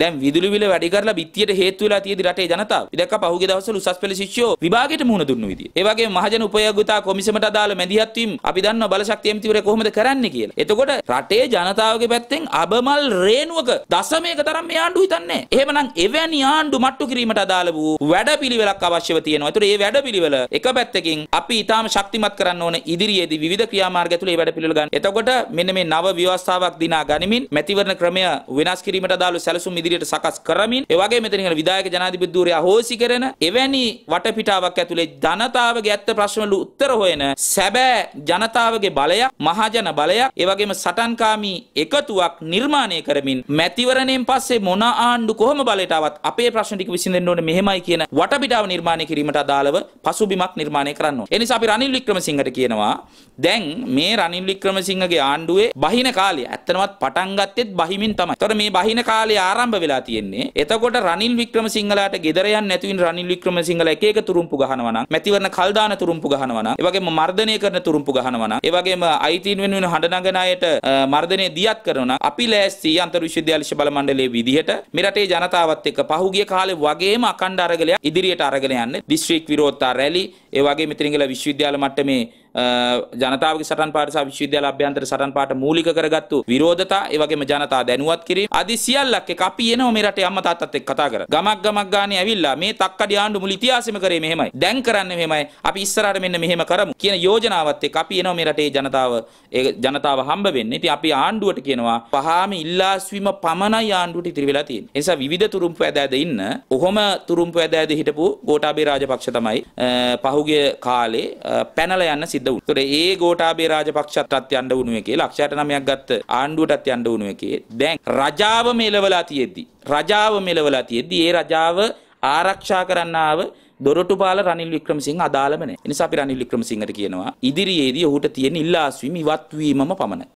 දැන් විදුලි බිල වැඩි කරලා බිත්තියට හේතු වෙලා තියෙදි රටේ ජනතාව. ඉදැක්ක පහුගිය දවස්වල උසස් පෙළ ශිෂ්‍යෝ විභාගයට මුහුණ දුන්නු විදිය. ඒ වගේම මහජන උපයෝගිතා කොමිසමට අදාළ මැදිහත් වීම අපි දන්නවා බලශක්ති ඇමතිවරය කොහොමද කරන්නේ කියලා. එතකොට රටේ ජනතාවගේ පැත්තෙන් අබමල් රේණුවක දශමයක තරම් මේ ආණ්ඩු හිතන්නේ. එහෙමනම් එවැනි ආණ්ඩු මට්ටු කිරීමට අදාළ වූ වැඩපිළිවෙලක් අවශ්‍යව තියෙනවා. ඒතකොට මේ වැඩපිළිවෙල එක පැත්තකින් අපි ඊටාම ශක්තිමත් කරන්න ඕන ඉදිරියේදී විවිධ ක්‍රියාමාර්ග ඇතුළේ මේ වැඩපිළිවෙල ගන්න. එතකොට මෙන්න මේ නව ව්‍යවස්ථාවක් දිනා ගනිමින් මැතිවරණ ක්‍රමය වෙනස් කිරීමට අදාළ සැලසුම් ඉදිරියට සකස් කරමින් ඒ වගේම මෙතන ඉගෙන විධායක ජනාධිපතිවරයා හෝසි කරන එවැනි වටපිටාවක් ඇතුලේ ජනතාවගේ ඇත්ත ප්‍රශ්නවලට උත්තර හොයන සැබෑ ජනතාවගේ බලයක් මහජන බලයක් ඒ වගේම සටන්කාමී එකතුවක් නිර්මාණය කරමින් මැතිවරණයෙන් පස්සේ මොන ආණ්ඩු කොහොම බලයට ආවත් අපේ ප්‍රශ්න ටික විසඳෙන්න ඕනේ මෙහෙමයි කියන වටපිටාව නිර්මාණය කිරීමට අදාළව පසුබිමක් නිර්මාණය කරන්න ඕනේ. ඒ නිසා අපි රනිල් වික්‍රමසිංහට කියනවා දැන් මේ රනිල් වික්‍රමසිංහගේ ආණ්ඩුවේ බහින කාලය ඇත්තනමත් පටන් ගත්තෙත් බහිමින් තමයි. ඒතර මේ බහින කාලය ආරම්භ හම්බ වෙලා තියෙන්නේ. එතකොට රනිල් වික්‍රමසිංහලාට ගෙදර යන්න නැතුවින් රනිල් වික්‍රමසිංහල එක එක තුරුම්පු ගහනවා නම්, මැතිවරණ කල් දාන තුරුම්පු ගහනවා නම්, ඒ වගේම මර්ධනය කරන තුරුම්පු ගහනවා නම්, ඒ වගේම අයිතීන් වෙනුවෙන් හඬ නගන අයට මර්ධනය දියත් කරනවා නම්, අපි ලෑස්ති අන්තර් විශ්වවිද්‍යාල ශිෂ්‍ය බල මණ්ඩලයේ විදිහට මේ රටේ ජනතාවත් එක්ක පහුගිය කාලේ වගේම අකණ්ඩ අරගලයක් ඉදිරියට අරගෙන යන්න. දිස්ත්‍රික් විරෝධතා රැලි, ඒ වගේ මෙතන ඉඳලා විශ්වවිද්‍යාල මට්ටමේ ජනතාවගේ සටන් පාට සහ විශ්වවිද්‍යාල අභ්‍යන්තර සටන් පාට මූලික කරගත්තු විරෝධතා ඒ වගේම ජනතා දැනුවත් කිරීම අදි සියල්ලක් එක අපි එනවා මේ රටේ අම්මා තාත්තත් එක්ක කතා කරලා ගමක් ගමක් ගානේ ඇවිල්ලා මේ තක්කඩි ආණ්ඩු මුළු ඉතිහාසෙම කරේ මෙහෙමයි දැන් කරන්නේ මෙහෙමයි අපි ඉස්සරහට මෙන්න මෙහෙම කරමු කියන යෝජනාවත් එක්ක අපි එනවා මේ රටේ ජනතාව ඒ ජනතාව හම්බ වෙන්නේ ඉතින් අපි ආණ්ඩුවට කියනවා පහාම ඉල්ලාස්වීම පමණයි ආණ්ඩුවට ඉතිරි වෙලා තියෙන්නේ ඒ නිසා විවිධ තුරුම්පු ඇදෑද ඉන්න ඔහොම තුරුම්පු ඇදෑද හිටපු ගෝඨාභය රාජපක්ෂ තමයි පහුගිය කාලේ පැනලා යන්න සිද්ධ සිද්ධ වුණා. ඒතොර ඒ ගෝඨාභය රාජපක්ෂත්වත් යන්න වුණු එකේ ලක්ෂයට 9ක් ගත්ත ආණ්ඩුවටත් යන්න වුණු එකේ දැන් රජාව මෙලවලා තියෙද්දි රජාව මෙලවලා තියෙද්දි ඒ රජාව ආරක්ෂා කරන්න ආව දොරටුපාල රනිල් වික්‍රමසිංහ අදාළම නැහැ. එනිසා අපි රනිල් වික්‍රමසිංහට කියනවා ඉදිරියේදී ඔහුට තියෙන ඉල්ලාස්වීම ඉවත් වීමම පමණයි.